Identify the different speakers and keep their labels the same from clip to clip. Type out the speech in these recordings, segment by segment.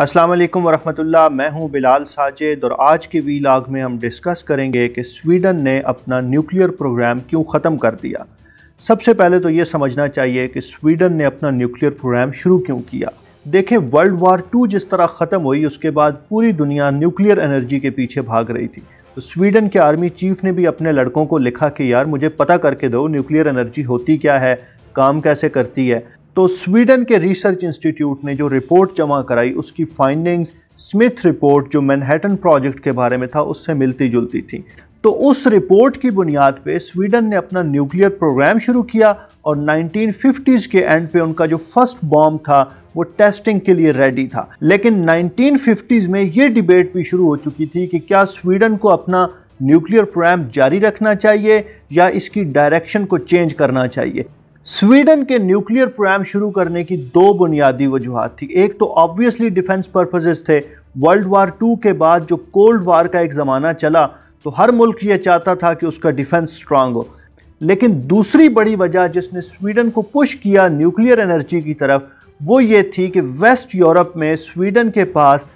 Speaker 1: अस्सलाम वालेकुम वरहमतुल्लाह मैं हूं बिलाल साजिद और आज के वी लाग में हम डिस्कस करेंगे कि स्वीडन ने अपना न्यूक्लियर प्रोग्राम क्यों ख़त्म कर दिया सबसे पहले तो ये समझना चाहिए कि स्वीडन ने अपना न्यूक्लियर प्रोग्राम शुरू क्यों किया देखें वर्ल्ड वार टू जिस तरह ख़त्म हुई उसके बाद पूरी दुनिया न्यूक्लियर एनर्जी के पीछे भाग रही थी तो स्वीडन के आर्मी चीफ ने भी अपने लड़कों को लिखा कि यार मुझे पता करके दो न्यूक्लियर एनर्जी होती क्या है काम कैसे करती है तो स्वीडन के रिसर्च इंस्टीट्यूट ने जो रिपोर्ट जमा कराई उसकी फाइंडिंग्स स्मिथ रिपोर्ट जो मैनहेटन प्रोजेक्ट के बारे में था उससे मिलती जुलती थी तो उस रिपोर्ट की बुनियाद पे स्वीडन ने अपना न्यूक्लियर प्रोग्राम शुरू किया और 1950s के एंड पे उनका जो फर्स्ट बॉम्ब था वो टेस्टिंग के लिए रेडी था लेकिन 1950s में ये डिबेट भी शुरू हो चुकी थी कि क्या स्वीडन को अपना न्यूक्लियर प्रोग्राम जारी रखना चाहिए या इसकी डायरेक्शन को चेंज करना चाहिए स्वीडन के न्यूक्लियर प्रोग्राम शुरू करने की दो बुनियादी वजूहत थी एक तो ऑब्वियसली डिफेंस पर्पजेज थे वर्ल्ड वार टू के बाद जो कोल्ड वार का एक ज़माना चला तो हर मुल्क ये चाहता था कि उसका डिफेंस स्ट्रांग हो लेकिन दूसरी बड़ी वजह जिसने स्वीडन को पुश किया न्यूक्लियर एनर्जी की तरफ वो ये थी कि वेस्ट यूरोप में स्वीडन के पास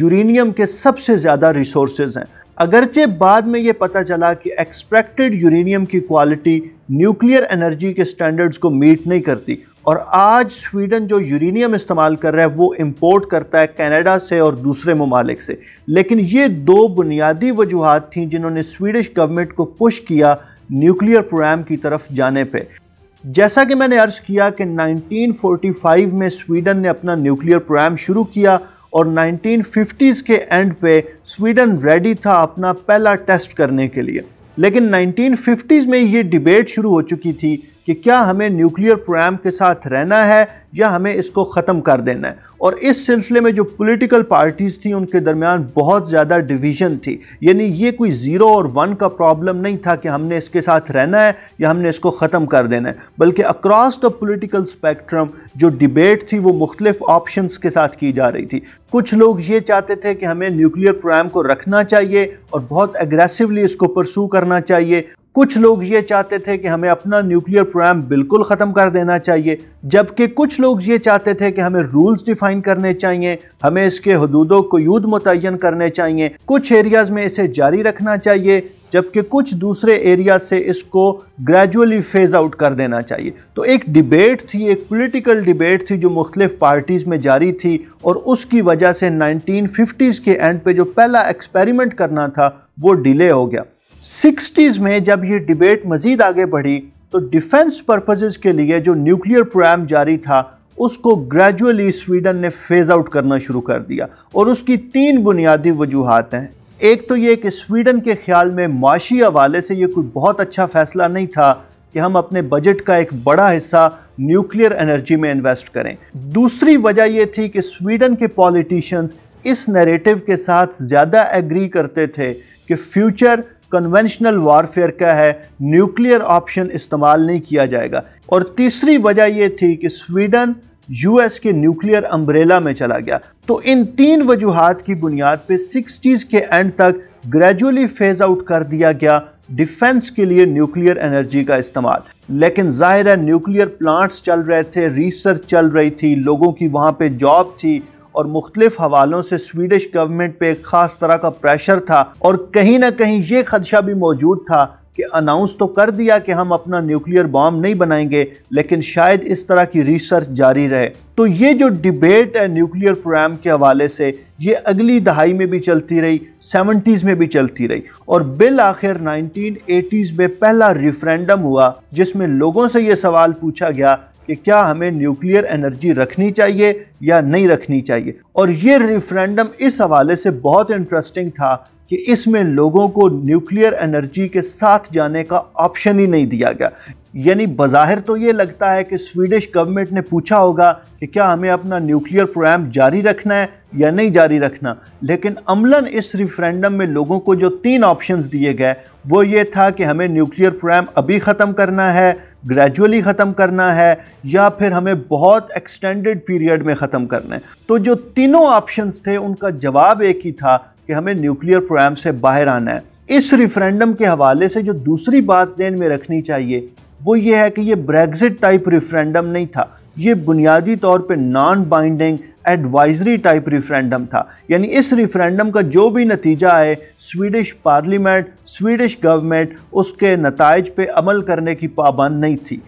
Speaker 1: यूरेनियम के सबसे ज़्यादा रिसोर्सेज हैं अगरचे बाद में ये पता चला कि एक्सट्रैक्टेड यूरेनियम की क्वालिटी न्यूक्लियर एनर्जी के स्टैंडर्ड्स को मीट नहीं करती और आज स्वीडन जो यूरेनियम इस्तेमाल कर रहा है वो इंपोर्ट करता है कनाडा से और दूसरे ममालिक से लेकिन ये दो बुनियादी वजूहत थी जिन्होंने स्वीडिश गवर्नमेंट को पुश किया न्यूक्लियर प्रोग्राम की तरफ जाने पे जैसा कि मैंने अर्ज़ किया कि 1945 में स्वीडन ने अपना न्यूक्लियर प्रोग्राम शुरू किया और 1950s के एंड पे स्वीडन रेडी था अपना पहला टेस्ट करने के लिए लेकिन 1950s में ये डिबेट शुरू हो चुकी थी कि क्या हमें न्यूक्लियर प्रोग्राम के साथ रहना है या हमें इसको ख़त्म कर देना है और इस सिलसिले में जो पॉलिटिकल पार्टीज़ थी उनके दरमियान बहुत ज़्यादा डिवीजन थी यानी ये कोई ज़ीरो और वन का प्रॉब्लम नहीं था कि हमने इसके साथ रहना है या हमने इसको ख़त्म कर देना है बल्कि अक्रॉस द पोलिटिकल स्पेक्ट्रम जो डिबेट थी वो मुख्तलिफ ऑप्शन के साथ की जा रही थी कुछ लोग ये चाहते थे कि हमें न्यूक्लियर प्रोग्राम को रखना चाहिए और बहुत एग्रेसिवली इसको परसू करना चाहिए कुछ लोग ये चाहते थे कि हमें अपना न्यूक्लियर प्रोग्राम बिल्कुल ख़त्म कर देना चाहिए जबकि कुछ लोग ये चाहते थे कि हमें रूल्स डिफ़ाइन करने चाहिए हमें इसके हदूदों को यूद मुतन करने चाहिए कुछ एरियाज़ में इसे जारी रखना चाहिए जबकि कुछ दूसरे एरिया से इसको ग्रेजुअली फेज़ आउट कर देना चाहिए तो एक डिबेट थी एक पॉलिटिकल डिबेट थी जो मुख्तलिफ पार्टीज़ में जारी थी और उसकी वजह से 1950s के एंड पे जो पहला एक्सपेरिमेंट करना था वो डिले हो गया सिक्सटीज़ में जब ये डिबेट मज़ीद आगे बढ़ी तो डिफेंस पर्पजेज़ के लिए जो न्यूक्लियर प्रोग्राम जारी था उसको ग्रेजुअली स्वीडन ने फेज़ आउट करना शुरू कर दिया और उसकी तीन बुनियादी वजूहत हैं एक तो ये कि स्वीडन के ख्याल में माशी हवाले से ये कोई बहुत अच्छा फ़ैसला नहीं था कि हम अपने बजट का एक बड़ा हिस्सा न्यूक्लियर एनर्जी में इन्वेस्ट करें दूसरी वजह यह थी कि स्वीडन के पॉलिटिशियंस इस नैरेटिव के साथ ज़्यादा एग्री करते थे कि फ्यूचर कन्वेंशनल वारफेयर का है न्यूक्लियर ऑप्शन इस्तेमाल नहीं किया जाएगा और तीसरी वजह यह थी कि स्वीडन यूएस के न्यूक्लियर अम्ब्रेला में चला गया तो इन तीन वजूहत की बुनियाद पर सिक्सटीज़ के एंड तक ग्रेजुअली फेज आउट कर दिया गया डिफेंस के लिए न्यूक्लियर एनर्जी का इस्तेमाल लेकिन ज़ाहिर है न्यूक्लियर प्लांट्स चल रहे थे रिसर्च चल रही थी लोगों की वहाँ पे जॉब थी और मुख्तलिफ हवालों से स्वीडिश गवर्नमेंट पर एक ख़ास तरह का प्रेशर था और कहीं ना कहीं ये खदशा भी मौजूद था कि अनाउंस तो कर दिया कि हम अपना न्यूक्लियर बॉम्ब नहीं बनाएंगे लेकिन शायद इस तरह की रिसर्च जारी रहे तो ये जो डिबेट है न्यूक्लियर प्रोग्राम के हवाले से ये अगली दहाई में भी चलती रही सेवेंटीज़ में भी चलती रही और बिल आखिर नाइनटीन में पहला रिफ्रेंडम हुआ जिसमें लोगों से ये सवाल पूछा गया कि क्या हमें न्यूक्लियर एनर्जी रखनी चाहिए या नहीं रखनी चाहिए और ये रिफ्रेंडम इस हवाले से बहुत इंटरेस्टिंग था कि इसमें लोगों को न्यूक्लियर एनर्जी के साथ जाने का ऑप्शन ही नहीं दिया गया यानी बाहिर तो ये लगता है कि स्वीडिश गवर्नमेंट ने पूछा होगा कि क्या हमें अपना न्यूक्लियर प्रोग्राम जारी रखना है या नहीं जारी रखना लेकिन अमलन इस रिफ्रेंडम में लोगों को जो तीन ऑप्शंस दिए गए वो ये था कि हमें न्यूक्लियर प्रोग्राम अभी ख़त्म करना है ग्रेजुअली ख़त्म करना है या फिर हमें बहुत एक्सटेंडेड पीरियड में ख़त्म करना है तो जो तीनों ऑप्शन थे उनका जवाब एक ही था कि हमें न्यूक्लियर प्रोग्राम से बाहर आना है इस रिफ्रेंडम के हवाले से जो दूसरी बात जेन में रखनी चाहिए वो ये है कि ये ब्रेग्जिट टाइप रिफ्रेंडम नहीं था ये बुनियादी तौर पे non binding advisory type referendum था यानी इस रिफ्रेंडम का जो भी नतीजा आए स्वीडिश पार्लियामेंट स्वीडिश गवर्नमेंट उसके नतज पे अमल करने की पाबंद नहीं थी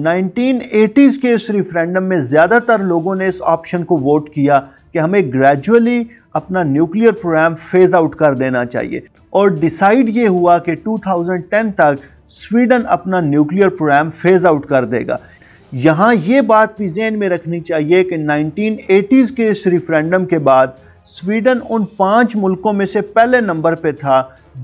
Speaker 1: 1980s के इस रिफ्रेंडम में ज़्यादातर लोगों ने इस ऑप्शन को वोट किया कि हमें ग्रेजुअली अपना न्यूक्लियर प्रोग्राम फेज़ आउट कर देना चाहिए और डिसाइड ये हुआ कि 2010 तक स्वीडन अपना न्यूक्लियर प्रोग्राम फेज़ आउट कर देगा यहाँ ये बात भी जहन में रखनी चाहिए कि नाइनटीन के इस रिफ्रेंडम के बाद स्वीडन उन पांच मुल्कों में से पहले नंबर पे था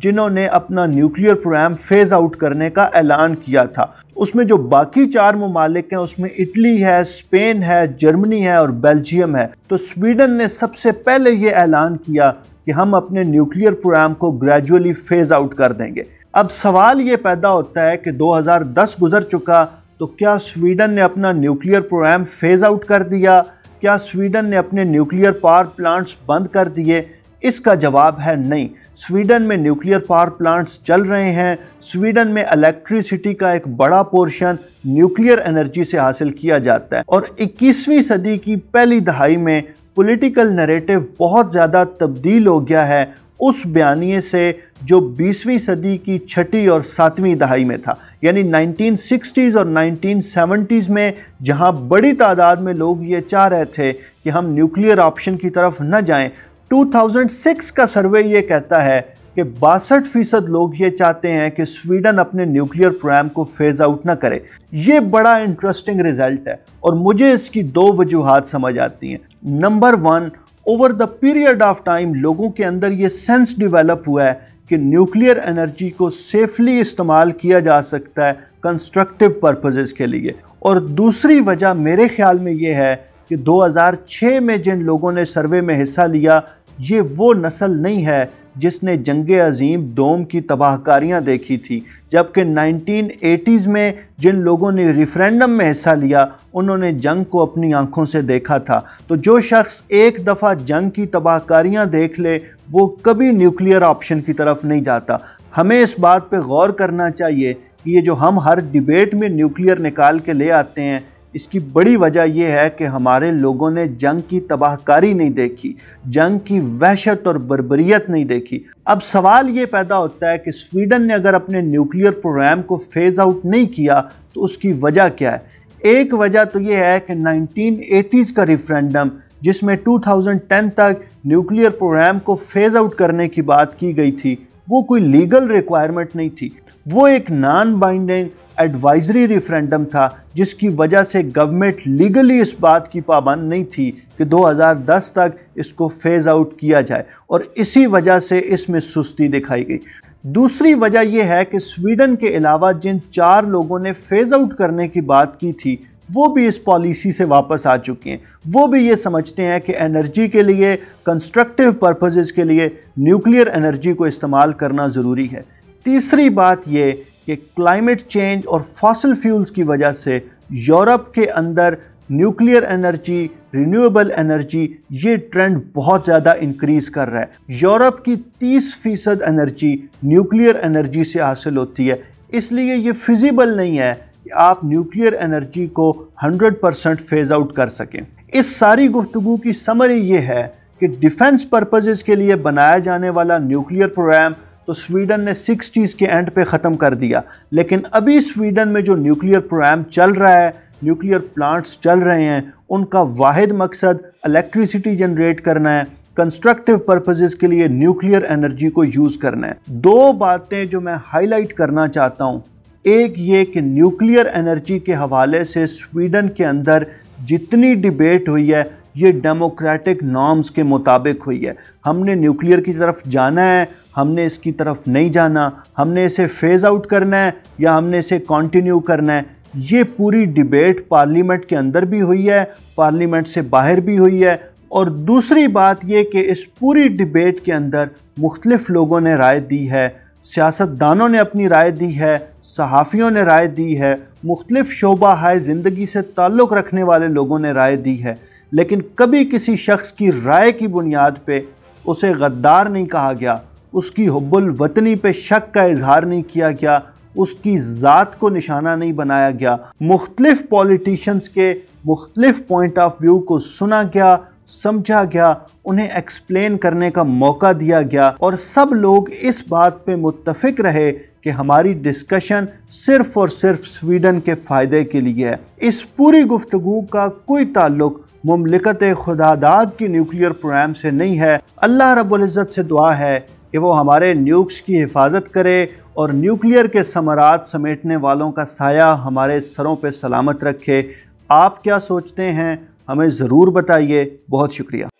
Speaker 1: जिन्होंने अपना न्यूक्लियर प्रोग्राम फेज़ आउट करने का ऐलान किया था उसमें जो बाकी चार ममालिक हैं उसमें इटली है स्पेन है जर्मनी है और बेल्जियम है तो स्वीडन ने सबसे पहले ये ऐलान किया कि हम अपने न्यूक्लियर प्रोग्राम को ग्रेजुअली फेज़ आउट कर देंगे अब सवाल ये पैदा होता है कि 2010 गुजर चुका तो क्या स्वीडन ने अपना न्यूक्लियर प्रोग्राम फेज़ आउट कर दिया क्या स्वीडन ने अपने न्यूक्लियर पावर प्लांट्स बंद कर दिए इसका जवाब है नहीं स्वीडन में न्यूक्लियर पावर प्लांट्स चल रहे हैं स्वीडन में इलेक्ट्रिसिटी का एक बड़ा पोर्शन न्यूक्लियर एनर्जी से हासिल किया जाता है और 21वीं सदी की पहली दहाई में पॉलिटिकल नरेटिव बहुत ज़्यादा तब्दील हो गया है उस बयानी से जो 20वीं सदी की छठी और सातवीं दहाई में था यानी 1960s और 1970s में जहां बड़ी तादाद में लोग ये चाह रहे थे कि हम न्यूक्लियर ऑप्शन की तरफ न जाएं 2006 का सर्वे ये कहता है कि बासठ फीसद लोग ये चाहते हैं कि स्वीडन अपने न्यूक्लियर प्रोग्राम को फेज़ आउट ना करे ये बड़ा इंटरेस्टिंग रिजल्ट है और मुझे इसकी दो वजूहत समझ आती हैं number one over the period of time लोगों के अंदर ये सेंस डिवेलप हुआ है कि न्यूक्लियर एनर्जी को सेफली इस्तेमाल किया जा सकता है कंस्ट्रक्टिव पर्पजेज़ के लिए और दूसरी वजह मेरे ख्याल में ये है कि 2006 में जिन लोगों ने सर्वे में हिस्सा लिया ये वो नस्ल नहीं है जिसने जंग अजीम दोम की तबाहकारियां देखी थी जबकि 1980s में जिन लोगों ने रिफ्रेंडम में हिस्सा लिया उन्होंने जंग को अपनी आंखों से देखा था तो जो शख्स एक दफ़ा जंग की तबाहकारियां देख ले वो कभी न्यूक्लियर ऑप्शन की तरफ नहीं जाता हमें इस बात पर गौर करना चाहिए कि ये जो हम हर डिबेट में न्यूक्लियर निकाल के ले आते हैं इसकी बड़ी वजह यह है कि हमारे लोगों ने जंग की तबाहकारी नहीं देखी जंग की वहशत और बरबरीत नहीं देखी अब सवाल ये पैदा होता है कि स्वीडन ने अगर अपने न्यूक्लियर प्रोग्राम को फेज़ आउट नहीं किया तो उसकी वजह क्या है एक वजह तो ये है कि नाइनटीन का रिफ्रेंडम जिसमें 2010 तक न्यूक्लियर प्रोग्राम को फेज़ आउट करने की बात की गई थी वो कोई लीगल रिक्वायरमेंट नहीं थी वो एक नॉन बाइंडिंग एडवाइजरी रेफरेंडम था जिसकी वजह से गवर्नमेंट लीगली इस बात की पाबंद नहीं थी कि 2010 तक इसको फेज़ आउट किया जाए और इसी वजह से इसमें सुस्ती दिखाई गई दूसरी वजह यह है कि स्वीडन के अलावा जिन चार लोगों ने फेज़ आउट करने की बात की थी वो भी इस पॉलिसी से वापस आ चुकी हैं वो भी ये समझते हैं कि एनर्जी के लिए कंस्ट्रक्टिव पर्पजेज़ के लिए न्यूक्लियर एनर्जी को इस्तेमाल करना ज़रूरी है तीसरी बात ये कि क्लाइमेट चेंज और फॉसल फ्यूल्स की वजह से यूरोप के अंदर न्यूक्लियर एनर्जी रिन्यूएबल एनर्जी ये ट्रेंड बहुत ज़्यादा इंक्रीज़ कर रहा है यूरोप की 30 फ़ीसद एनर्जी न्यूक्लियर एनर्जी से हासिल होती है इसलिए ये फिजिबल नहीं है कि आप न्यूक्लियर एनर्जी को 100 परसेंट फेज़ आउट कर सकें इस सारी गुफ्तु की समरी ये है कि डिफेंस पर्पजेज़ के लिए बनाया जाने वाला न्यूक्लियर प्रोग्राम तो स्वीडन ने सिक्सटीज़ के एंड पे ख़त्म कर दिया लेकिन अभी स्वीडन में जो न्यूक्लियर प्रोग्राम चल रहा है न्यूक्लियर प्लांट्स चल रहे हैं उनका वाहिद मकसद इलेक्ट्रिसिटी जनरेट करना है कंस्ट्रक्टिव पर्पजेज़ के लिए न्यूक्लियर एनर्जी को यूज़ करना है दो बातें जो मैं हाईलाइट करना चाहता हूँ एक ये कि न्यूक्लियर एनर्जी के हवाले से स्वीडन के अंदर जितनी डिबेट हुई है ये डेमोक्रेटिक नॉर्म्स के मुताबिक हुई है हमने न्यूक्लियर की तरफ जाना है हमने इसकी तरफ नहीं जाना हमने इसे फेज़ आउट करना है या हमने इसे कंटिन्यू करना है ये पूरी डिबेट पार्लियामेंट के अंदर भी हुई है पार्लियामेंट से बाहर भी हुई है और दूसरी बात ये कि इस पूरी डिबेट के अंदर मुख्तलिफ़ लोगों ने राय दी है सियासतदानों ने अपनी राय दी है सहाफ़ियों ने राय दी है मुख्तलिफ शोबा हाय ज़िंदगी से ताल्लुक़ रखने वाले लोगों ने राय दी है लेकिन कभी किसी शख्स की राय की बुनियाद पर उसे गद्दार नहीं कहा गया उसकी हब्बुल वतनी पे शक का इजहार नहीं किया गया उसकी ज़ात को निशाना नहीं बनाया गया मुख्तलिफ पॉलिटिशन्स के मुख्तलिफ पॉइंट ऑफ व्यू को सुना गया समझा गया उन्हें एक्सप्लेन करने का मौका दिया गया और सब लोग इस बात पे मुत्तफिक रहे कि हमारी डिस्कशन सिर्फ और सिर्फ स्वीडन के फ़ायदे के लिए है इस पूरी गुफ्तु का कोई ताल्लुक ममलिकत खुदादाद की न्यूक्लियर प्रोग्राम से नहीं है अल्लाह रबुल्ज़त से दुआ है कि वो हमारे न्यूक्स की हिफाजत करे और न्यूक्लियर के समरात समेटने वालों का साया हमारे सरों पर सलामत रखे आप क्या सोचते हैं हमें ज़रूर बताइए बहुत शुक्रिया